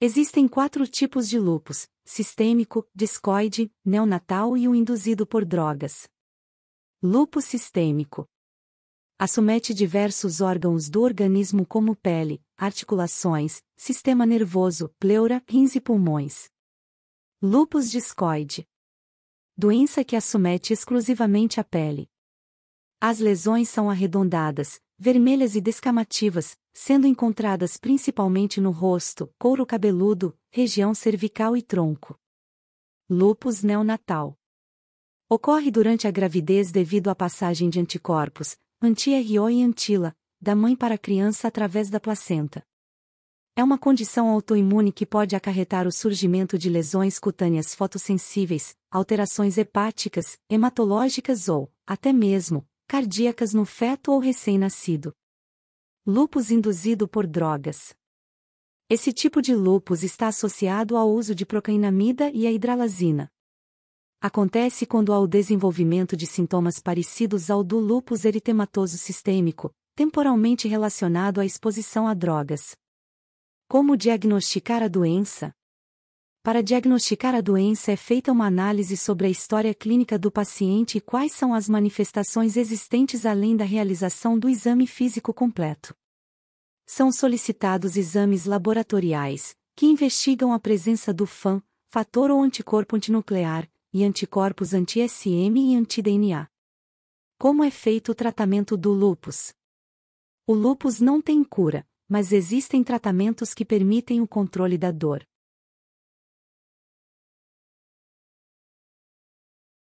Existem quatro tipos de lupus: sistêmico, discoide, neonatal e o induzido por drogas. Lupus sistêmico Assumete diversos órgãos do organismo como pele, articulações, sistema nervoso, pleura, rins e pulmões. Lupus discoide doença que assumete exclusivamente a pele. As lesões são arredondadas, vermelhas e descamativas, sendo encontradas principalmente no rosto, couro cabeludo, região cervical e tronco. Lupus neonatal ocorre durante a gravidez devido à passagem de anticorpos, anti-RO e antila, da mãe para a criança através da placenta. É uma condição autoimune que pode acarretar o surgimento de lesões cutâneas fotossensíveis, alterações hepáticas, hematológicas ou, até mesmo, cardíacas no feto ou recém-nascido. Lupus induzido por drogas. Esse tipo de lupus está associado ao uso de procainamida e a hidralazina. Acontece quando há o desenvolvimento de sintomas parecidos ao do lupus eritematoso sistêmico, temporalmente relacionado à exposição a drogas. Como diagnosticar a doença? Para diagnosticar a doença é feita uma análise sobre a história clínica do paciente e quais são as manifestações existentes além da realização do exame físico completo. São solicitados exames laboratoriais, que investigam a presença do FAN, fator ou anticorpo antinuclear, e anticorpos anti-SM e anti-DNA. Como é feito o tratamento do lúpus? O lúpus não tem cura, mas existem tratamentos que permitem o controle da dor.